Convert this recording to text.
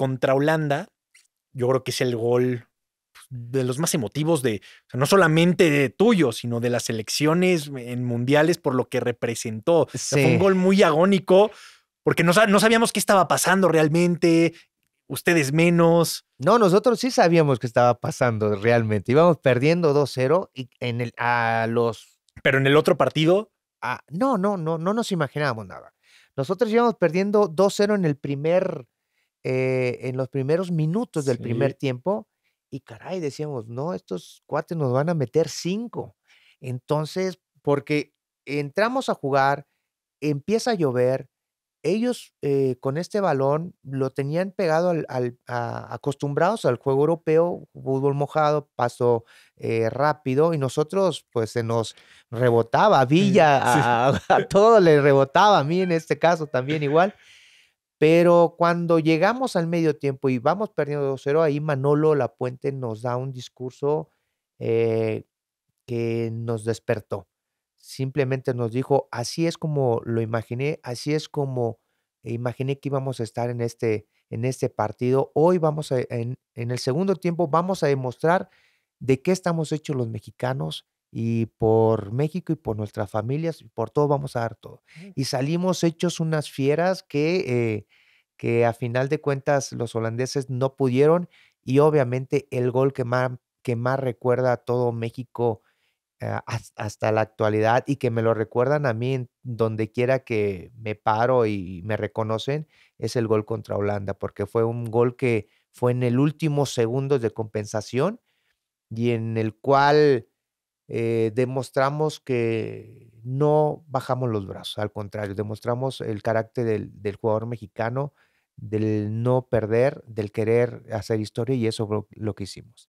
contra Holanda, yo creo que es el gol pues, de los más emotivos de, no solamente de tuyo, sino de las elecciones en mundiales por lo que representó. fue un gol muy agónico porque no, sabíamos qué estaba pasando realmente, ustedes menos. No, nosotros sí sabíamos qué estaba pasando realmente. Íbamos perdiendo 2-0 y en el, a los... Pero en el otro partido... Ah, no, no, no, no nos imaginábamos nada. Nosotros íbamos perdiendo 2-0 en el primer eh, en los primeros minutos del primer tiempo y caray, decíamos, no, estos cuates nos van a meter cinco. Entonces, porque entramos a jugar, empieza a llover, ellos eh, con este balón lo tenían pegado al, acostumbrados al juego europeo, fútbol mojado, paso eh, rápido y nosotros pues se nos rebotaba, Villa, a, a todo le rebotaba, a mí en este caso también igual. Pero cuando llegamos al medio tiempo y vamos perdiendo 2-0, ahí Manolo Lapuente nos da un discurso eh, que nos despertó. Simplemente nos dijo, así es como lo imaginé, así es como imaginé que íbamos a estar en este, en este partido. Hoy vamos a, en, en el segundo tiempo, vamos a demostrar de qué estamos hechos los mexicanos, y por México y por nuestras familias y por todo vamos a dar todo. Y salimos hechos unas fieras que, eh, que a final de cuentas los holandeses no pudieron y obviamente el gol que más, que más recuerda a todo México eh, hasta la actualidad y que me lo recuerdan a mí donde quiera que me paro y me reconocen es el gol contra Holanda, porque fue un gol que fue en el último segundo de compensación y en el cual eh, demostramos que no bajamos los brazos, al contrario, demostramos el carácter del, del, jugador mexicano, del no perder, del querer hacer historia y eso fue lo que hicimos.